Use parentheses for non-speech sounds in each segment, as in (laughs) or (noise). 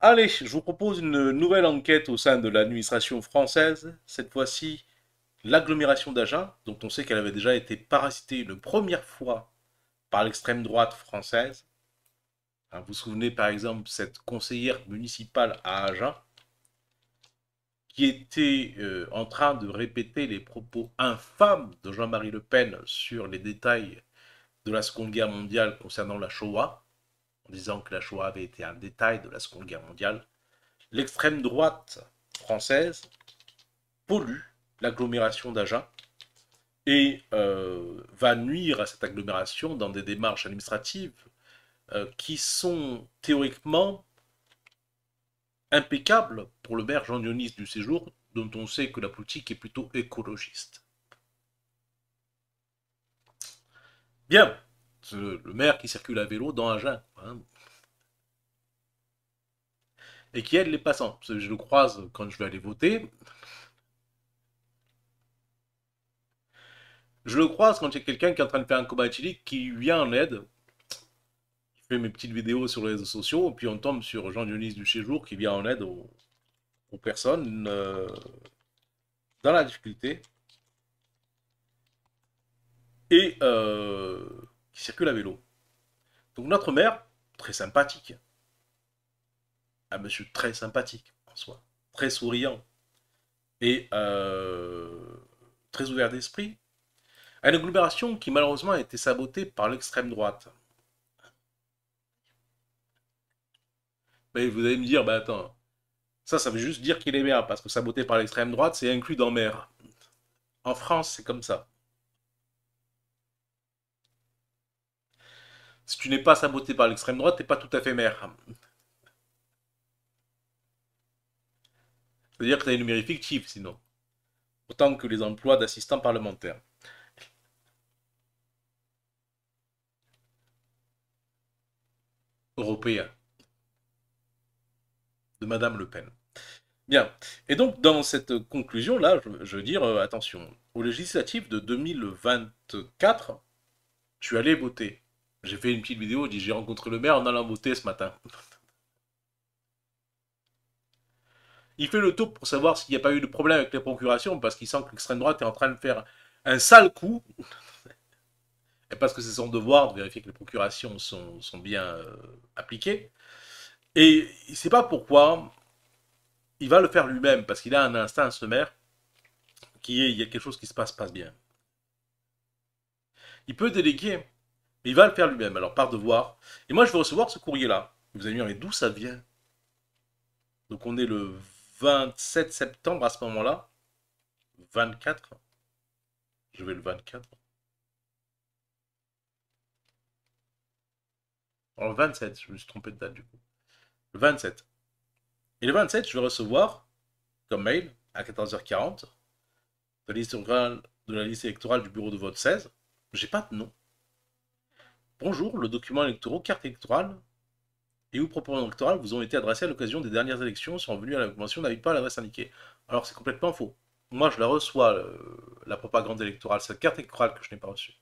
Allez, je vous propose une nouvelle enquête au sein de l'administration française, cette fois-ci l'agglomération d'Agen, dont on sait qu'elle avait déjà été parasitée une première fois par l'extrême droite française. Hein, vous vous souvenez par exemple cette conseillère municipale à Agen qui était euh, en train de répéter les propos infâmes de Jean-Marie Le Pen sur les détails de la Seconde Guerre mondiale concernant la Shoah en disant que la Shoah avait été un détail de la Seconde Guerre mondiale, l'extrême droite française pollue l'agglomération d'Agen et euh, va nuire à cette agglomération dans des démarches administratives euh, qui sont théoriquement impeccables pour le maire jean du séjour, dont on sait que la politique est plutôt écologiste. Bien, le, maire qui circule à vélo dans Agen. Hein. Et qui aide les passants. je le croise quand je vais aller voter. Je le croise quand il y a quelqu'un qui est en train de faire un combat chili qui vient en aide. Je fait mes petites vidéos sur les réseaux sociaux, et puis on tombe sur jean dionis du Jour qui vient en aide aux, personnes euh, dans la difficulté. Et euh, qui à vélo. Donc notre maire, très sympathique, un monsieur très sympathique en soi, très souriant et euh, très ouvert d'esprit, à une agglomération qui malheureusement a été sabotée par l'extrême droite. Mais vous allez me dire, bah attends, ça, ça veut juste dire qu'il est maire, parce que saboté par l'extrême droite, c'est inclus dans maire. En France, c'est comme ça. Si tu n'es pas saboté par l'extrême droite, tu n'es pas tout à fait maire. C'est-à-dire que tu as une numérique fictive, sinon. Autant que les emplois d'assistants parlementaires. Européens. De Madame Le Pen. Bien. Et donc, dans cette conclusion-là, je, veux dire, euh, attention, aux législatives de 2024, tu allais voter. J'ai fait une petite vidéo, j'ai rencontré le maire en allant voter ce matin. Il fait le tour pour savoir s'il n'y a pas eu de problème avec les procurations, parce qu'il sent que l'extrême droite est en train de faire un sale coup. (laughs) Et parce que c'est son devoir de vérifier que les procurations sont, bien euh, appliquées. Et il ne sait pas pourquoi. Il va le faire lui-même, parce qu'il a un instinct, ce maire, qui est il y a quelque chose qui se passe, passe bien. Il peut déléguer il va le faire lui-même, alors par devoir. Et moi, je vais recevoir ce courrier-là. Vous allez me dire, mais d'où ça vient Donc on est le 27 septembre à ce moment-là. 24. Je vais le 24. Alors, le 27, je me suis trompé de date du coup. Le 27. Et le 27, je vais recevoir, comme mail, à 14h40, la liste électorale, de la liste électorale du bureau de vote 16. J'ai pas de nom. Bonjour, le document électoral, carte électorale et ou propos électorale vous ont été adressés à l'occasion des dernières élections sont venus à la convention n'avaient pas l'adresse indiquée. Alors c'est complètement faux. Moi je la reçois, la propagande électorale, cette carte électorale que je n'ai pas reçue.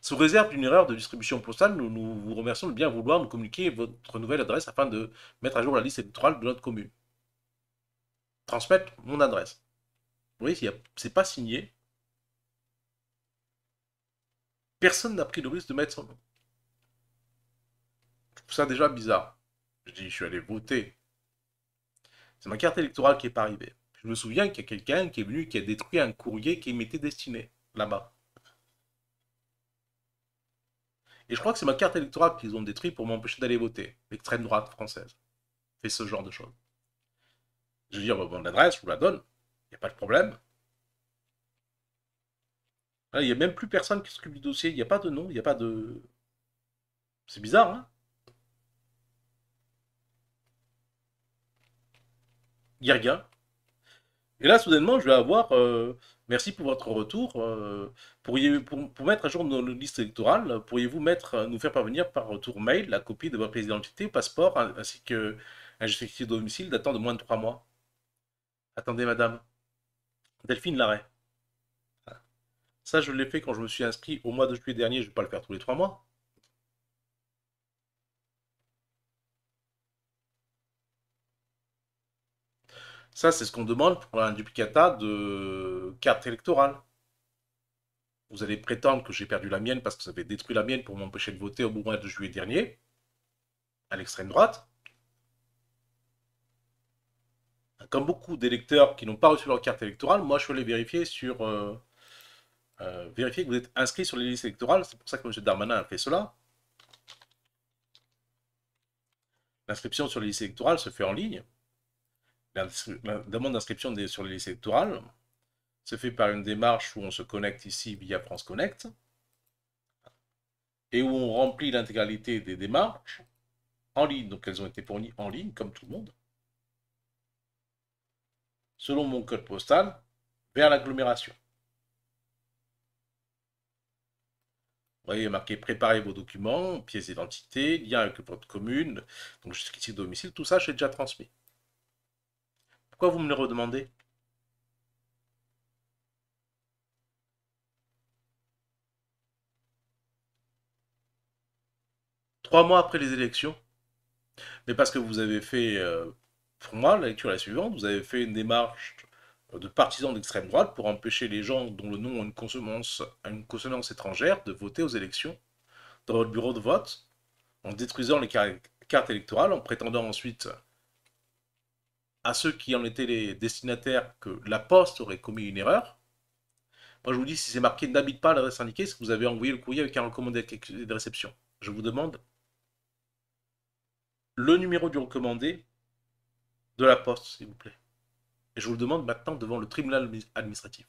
Sous réserve d'une erreur de distribution postale, nous, nous, vous remercions de bien vouloir nous communiquer votre nouvelle adresse afin de mettre à jour la liste électorale de notre commune. Transmettre mon adresse. Vous voyez, c'est pas signé, personne n'a pris le risque de mettre son nom. Je trouve ça déjà bizarre. Je dis, je suis allé voter. C'est ma carte électorale qui n'est pas arrivée. Je me souviens qu'il y a quelqu'un qui est venu qui a détruit un courrier qui m'était destiné là-bas. Et je crois que c'est ma carte électorale qu'ils ont détruit pour m'empêcher d'aller voter. L'extrême droite française fait ce genre de choses. Je dis dire, va bon je vous la donne, il n'y a pas de problème. Hein, il n'y a même plus personne qui s'occupe du dossier. Il n'y a pas de nom, il n'y a pas de. C'est bizarre, hein rien. Et là, soudainement, je vais avoir euh, merci pour votre retour. Euh, pourriez, pour, mettre à jour nos listes électorales, pourriez-vous mettre, euh, nous faire parvenir par retour mail la copie de votre pièce passeport, ainsi que un justificatif de domicile datant de moins de trois mois Attendez, madame. Delphine Larrey. Ça, je l'ai fait quand je me suis inscrit au mois de juillet dernier. Je ne vais pas le faire tous les trois mois. Ça, c'est ce qu'on demande pour un duplicata de carte électorale. Vous allez prétendre que j'ai perdu la mienne parce que ça avait détruit la mienne pour m'empêcher de voter au mois de juillet dernier, à l'extrême droite. Comme beaucoup d'électeurs qui n'ont pas reçu leur carte électorale, moi je suis allé vérifier sur euh, euh, vérifier que vous êtes inscrit sur les listes électorales. C'est pour ça que M. Darmanin a fait cela. L'inscription sur les listes électorales se fait en ligne. la demande d'inscription sur les listes électorales se fait par une démarche où on se connecte ici via France Connect et où on remplit l'intégralité des démarches en ligne. Donc elles ont été fournies en ligne, comme tout le monde. Selon mon code postal, vers l'agglomération. Vous voyez, marqué préparez vos documents, pièces d'identité, lien avec votre commune, donc jusqu'ici domicile, tout ça, j'ai déjà transmis. Pourquoi vous me le redemandez Trois mois après les élections, mais parce que vous avez fait, euh, pour moi, la lecture est la suivante, vous avez fait une démarche euh, de partisans d'extrême droite pour empêcher les gens dont le nom a une consonance, étrangère de voter aux élections dans votre bureau de vote, en détruisant les cartes électorales, en prétendant ensuite à ceux qui en étaient les destinataires que la poste aurait commis une erreur. Moi, je vous dis, si c'est marqué n'habite pas l'adresse indiquée, c'est que vous avez envoyé le courrier avec un recommandé de réception. Je vous demande le numéro du recommandé de la poste, s'il vous plaît. Et je vous le demande maintenant devant le tribunal administratif.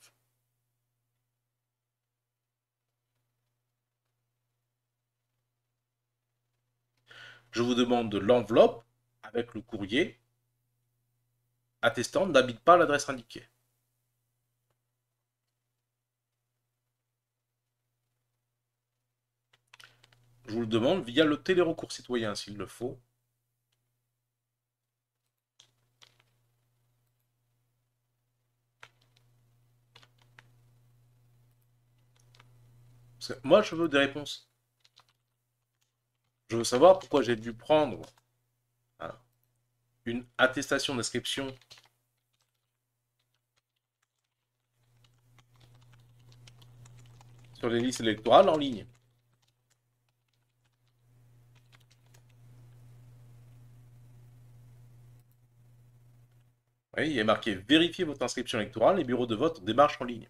Je vous demande l'enveloppe avec le courrier attestant n'habite pas l'adresse indiquée. Je vous le demande via le télérecours citoyen s'il le faut, moi, je veux des réponses. Je veux savoir pourquoi j'ai dû prendre hein, une attestation d'inscription sur les listes électorales en ligne. Oui, il est marqué Vérifiez votre inscription électorale, les bureaux de vote démarchent en ligne.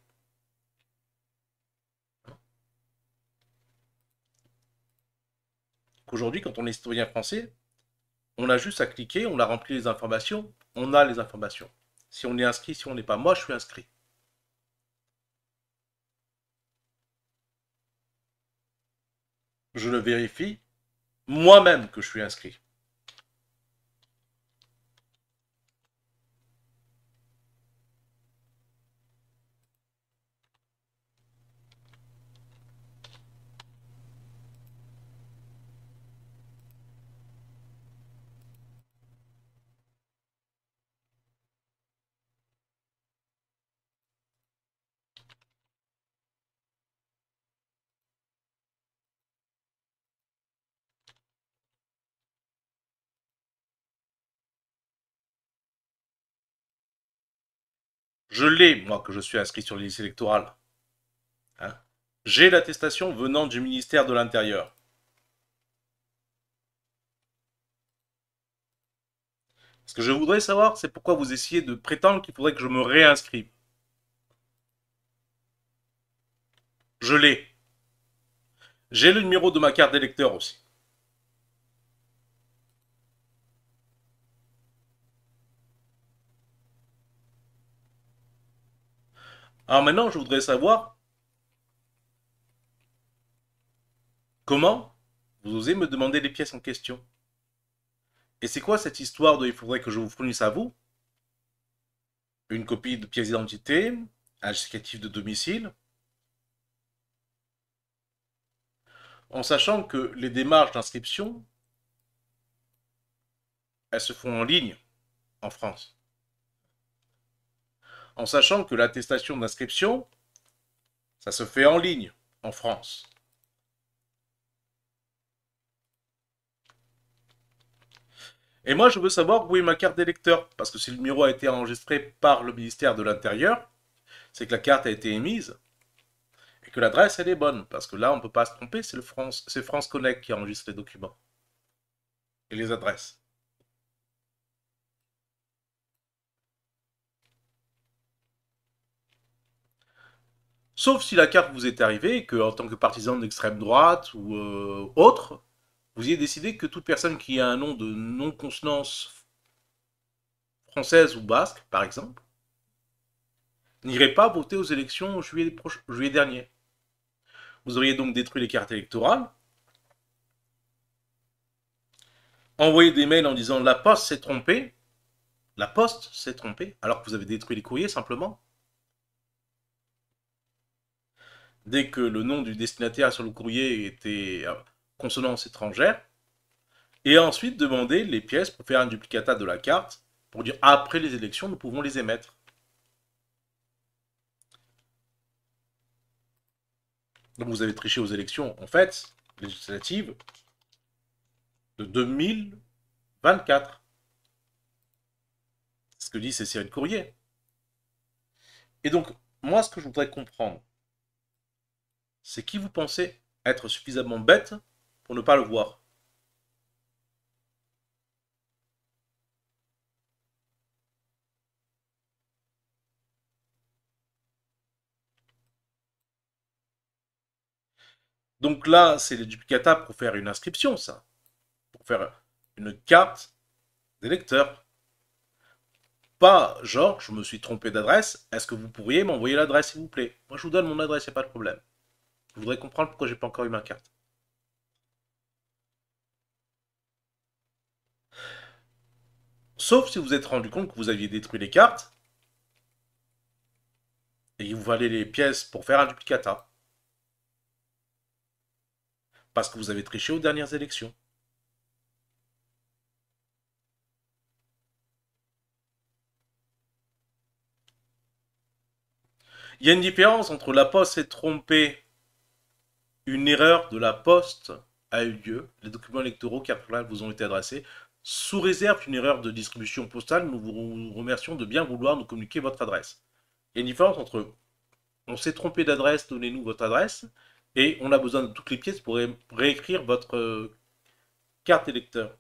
Aujourd'hui, quand on est citoyen français, on a juste à cliquer, on a rempli les informations, on a les informations. Si on est inscrit, si on n'est pas. Moi, je suis inscrit. Je le vérifie moi-même que je suis inscrit. Je l'ai, moi, que je suis inscrit sur les listes électorales. Hein. J'ai l'attestation venant du ministère de l'Intérieur. Ce que je voudrais savoir, c'est pourquoi vous essayez de prétendre qu'il faudrait que je me réinscrive. Je l'ai. J'ai le numéro de ma carte d'électeur aussi. Alors maintenant, je voudrais savoir comment vous osez me demander les pièces en question. Et c'est quoi cette histoire de il faudrait que je vous fournisse à vous une copie de pièce d'identité, un justificatif de domicile, en sachant que les démarches d'inscription, elles se font en ligne en France en sachant que l'attestation d'inscription, ça se fait en ligne en France. Et moi, je veux savoir où est ma carte d'électeur, parce que si le numéro a été enregistré par le ministère de l'Intérieur, c'est que la carte a été émise et que l'adresse, elle est bonne, parce que là, on ne peut pas se tromper, c'est France, France Connect qui enregistre les documents et les adresses. Sauf si la carte vous est arrivée que, en tant que partisan d'extrême droite ou euh, autre, vous y décidé que toute personne qui a un nom de non-consonance française ou basque, par exemple, n'irait pas voter aux élections juillet, juillet dernier. Vous auriez donc détruit les cartes électorales, envoyé des mails en disant la poste s'est trompée, la poste s'est trompée, alors que vous avez détruit les courriers simplement. dès que le nom du destinataire sur le courrier était euh, consonance étrangère, et ensuite demander les pièces pour faire un duplicata de la carte, pour dire après les élections, nous pouvons les émettre. Donc vous avez triché aux élections, en fait, législatives de 2024. ce que dit Cécile Courrier. Et donc, moi, ce que je voudrais comprendre, c'est qui vous pensez être suffisamment bête pour ne pas le voir. Donc là, c'est les duplicata pour faire une inscription, ça. Pour faire une carte des lecteurs. Pas genre, je me suis trompé d'adresse, est-ce que vous pourriez m'envoyer l'adresse, s'il vous plaît Moi, je vous donne mon adresse, il n'y a pas de problème. Je voudrais comprendre pourquoi j'ai pas encore eu ma carte. Sauf si vous, vous êtes rendu compte que vous aviez détruit les cartes. Et vous valez les pièces pour faire un duplicata. Parce que vous avez triché aux dernières élections. Il y a une différence entre la poste et trompée une erreur de la poste a eu lieu. Les documents électoraux qui vous ont été adressés. Sous réserve d'une erreur de distribution postale, nous vous remercions de bien vouloir nous communiquer votre adresse. Il y a une différence entre on s'est trompé d'adresse, donnez-nous votre adresse, et on a besoin de toutes les pièces pour réécrire votre euh, carte électeur.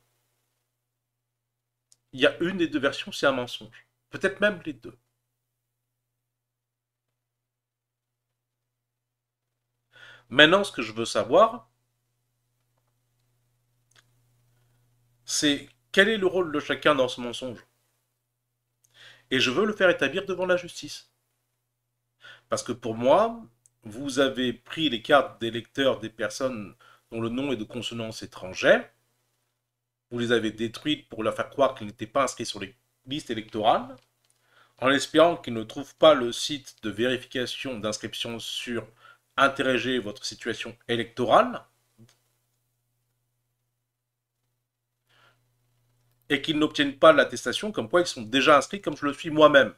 Il y a une des deux versions, c'est un mensonge. Peut-être même les deux. Maintenant, ce que je veux savoir, c'est quel est le rôle de chacun dans ce mensonge. Et je veux le faire établir devant la justice. Parce que pour moi, vous avez pris les cartes des lecteurs des personnes dont le nom est de consonance étrangère, vous les avez détruites pour leur faire croire qu'ils n'étaient pas inscrits sur les listes électorales, en espérant qu'ils ne trouvent pas le site de vérification d'inscription sur interroger votre situation électorale et qu'ils n'obtiennent pas l'attestation comme quoi ils sont déjà inscrits comme je le suis moi-même.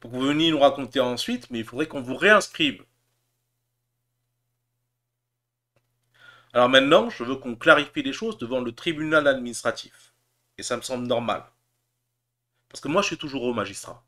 Pour vous veniez nous raconter ensuite, mais il faudrait qu'on vous réinscrive. Alors maintenant, je veux qu'on clarifie les choses devant le tribunal administratif. Et ça me semble normal. Parce que moi, je suis toujours au magistrat.